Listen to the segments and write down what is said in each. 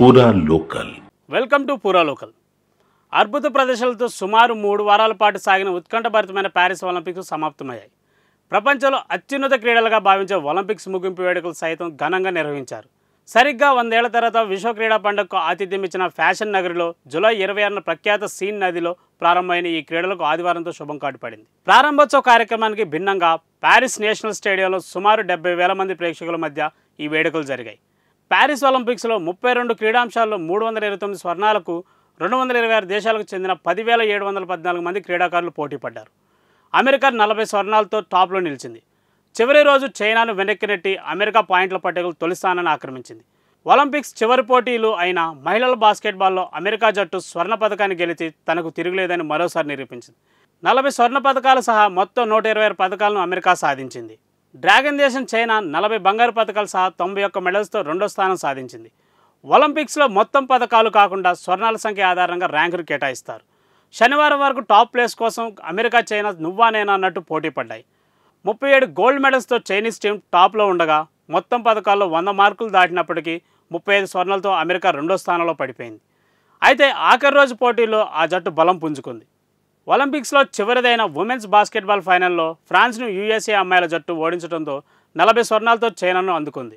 పూరా local welcome to Pura local అద్భుత ప్రదేశాలతో సుమారు మూడు వారాల పాటు సాగిన ఉత్కంఠభరితమైన ప్యారిస్ ఒలింపిక్స్ సమాప్తమయ్యాయి ప్రపంచంలో అత్యున్నత క్రీడలుగా భావించే ఒలింపిక్స్ ముగింపు వేడుకలు సైతం ఘనంగా నిర్వహించారు సరిగ్గా వందేళ్ల తర్వాత విశ్వ క్రీడా పండుగకు ఆతిథ్యం ఇచ్చిన ఫ్యాషన్ నగరిలో జూలై ఇరవై ఆరున ప్రఖ్యాత సీన్ నదిలో ప్రారంభమైన ఈ క్రీడలకు ఆదివారంతో శుభం కాటుపడింది ప్రారంభోత్సవ కార్యక్రమానికి భిన్నంగా ప్యారిస్ నేషనల్ స్టేడియంలో సుమారు డెబ్బై వేల మంది ప్రేక్షకుల మధ్య ఈ వేడుకలు జరిగాయి ప్యారిస్ ఒలింపిక్స్లో ముప్పై రెండు క్రీడాంశాల్లో మూడు వందల ఇరవై తొమ్మిది స్వర్ణాలకు రెండు వందల ఇరవై ఆరు దేశాలకు చెందిన పదివేల ఏడు వందల పద్నాలుగు మంది క్రీడాకారులు పోటీ పడ్డారు అమెరికా నలభై స్వర్ణాలతో టాప్లో నిలిచింది చివరి రోజు చైనాను వెనక్కి నెట్టి అమెరికా పాయింట్ల పట్టికలు తొలి స్థానాన్ని ఆక్రమించింది ఒలింపిక్స్ చివరి పోటీలు అయిన మహిళల బాస్కెట్బాల్లో అమెరికా జట్టు స్వర్ణ పథకాన్ని గెలిచి తనకు తిరుగులేదని మరోసారి నిరూపించింది నలభై స్వర్ణ పథకాలు సహా మొత్తం నూట ఇరవై ఆరు పథకాలను అమెరికా సాధించింది డ్రాగన్ దేశం చైనా నలభై బంగారు పథకాలు సహా తొంభై ఒక్క మెడల్స్తో రెండో స్థానం సాధించింది ఒలింపిక్స్లో మొత్తం పథకాలు కాకుండా స్వర్ణాల సంఖ్య ఆధారంగా ర్యాంకులు కేటాయిస్తారు శనివారం వరకు టాప్ ప్లేస్ కోసం అమెరికా చైనా నువ్వా నేనా అన్నట్టు పోటీ పడ్డాయి ముప్పై ఏడు గోల్డ్ మెడల్స్తో చైనీస్ టీం టాప్లో ఉండగా మొత్తం పథకాల్లో వంద మార్కులు దాటినప్పటికీ ముప్పై ఐదు స్వర్ణాలతో అమెరికా రెండో స్థానంలో పడిపోయింది అయితే ఆఖరి రోజు పోటీలో ఆ జట్టు బలం పుంజుకుంది ఒలింపిక్స్లో చివరిదైన ఉమెన్స్ బాస్కెట్బాల్ ఫైనల్లో ఫ్రాన్స్ను యూఎస్ఏ అమ్మాయిల జట్టు ఓడించడంతో నలభై స్వర్ణాలతో చైనాను అందుకుంది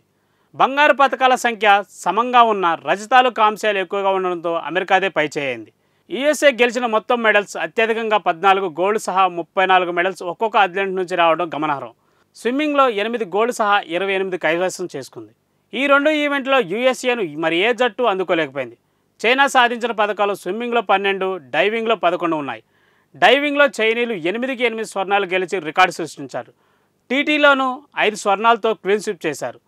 బంగారు పథకాల సంఖ్య సమంగా ఉన్న రజతాలు కాంశాలు ఎక్కువగా ఉండడంతో అమెరికాదే పైచేయింది యూఎస్ఏ గెలిచిన మొత్తం మెడల్స్ అత్యధికంగా పద్నాలుగు గోల్డ్ సహా ముప్పై నాలుగు మెడల్స్ ఒక్కొక్క అథ్లెట్ నుంచి రావడం గమనార్హం స్విమ్మింగ్లో ఎనిమిది గోల్డ్ సహా ఇరవై ఎనిమిది కైవసం చేసుకుంది ఈ రెండు ఈవెంట్లో యూఎస్ఏను మరి ఏ జట్టు అందుకోలేకపోయింది చైనా సాధించిన పథకాలు స్విమ్మింగ్లో పన్నెండు డైవింగ్లో పదకొండు ఉన్నాయి డైవింగ్లో చైనీలు ఎనిమిదికి ఎనిమిది స్వర్ణాలు గెలిచి రికార్డు సృష్టించారు టీటీలోనూ ఐదు స్వర్ణాలతో క్లీన్స్వీప్ చేశారు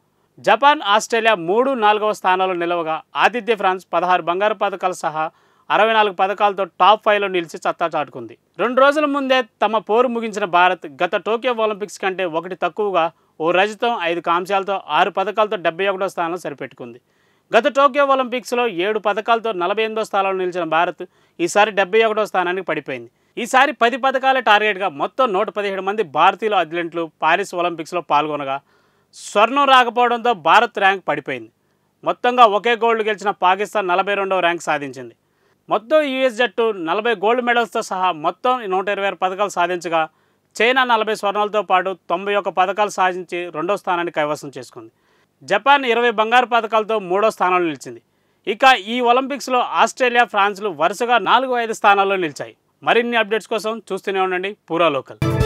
జపాన్ ఆస్ట్రేలియా మూడు నాలుగవ స్థానాల్లో నిలవగా ఆతిథ్య ఫ్రాన్స్ పదహారు బంగారు పథకాలు సహా అరవై నాలుగు పథకాలతో టాప్ ఫైవ్లో నిలిచి సత్తా చాటుకుంది రెండు రోజుల ముందే తమ పోరు ముగించిన భారత్ గత టోక్యో ఒలింపిక్స్ కంటే ఒకటి తక్కువగా ఓ రజతం ఐదు కాంశాలతో ఆరు పథకాలతో డెబ్బై ఒకటో స్థానంలో సరిపెట్టుకుంది గత టోక్యో ఒలింపిక్స్లో ఏడు పథకాలతో నలభై ఎనిమిదో స్థానంలో నిలిచిన భారత్ ఈసారి డెబ్బై ఒకటో స్థానానికి పడిపోయింది ఈసారి పది పథకాల టార్గెట్గా మొత్తం నూట పదిహేడు మంది భారతీయుల అథ్లెట్లు పారిస్ ఒలింపిక్స్లో పాల్గొనగా స్వర్ణం రాకపోవడంతో భారత్ ర్యాంక్ పడిపోయింది మొత్తంగా ఒకే గోల్డ్ గెలిచిన పాకిస్తాన్ నలభై రెండవ ర్యాంక్ సాధించింది మొత్తం యూఎస్ జట్టు నలభై గోల్డ్ మెడల్స్తో సహా మొత్తం నూట ఇరవై ఆరు పథకాలు సాధించగా చైనా నలభై స్వర్ణాలతో పాటు తొంభై ఒక్క పథకాలు సాధించి రెండో స్థానాన్ని కైవసం చేసుకుంది జపాన్ ఇరవై బంగారు పథకాలతో మూడో స్థానంలో నిలిచింది ఇక ఈ ఒలింపిక్స్లో ఆస్ట్రేలియా ఫ్రాన్స్లు వరుసగా నాలుగు ఐదు స్థానాల్లో నిలిచాయి మరిన్ని అప్డేట్స్ కోసం చూస్తూనే ఉండండి పూరా లోకల్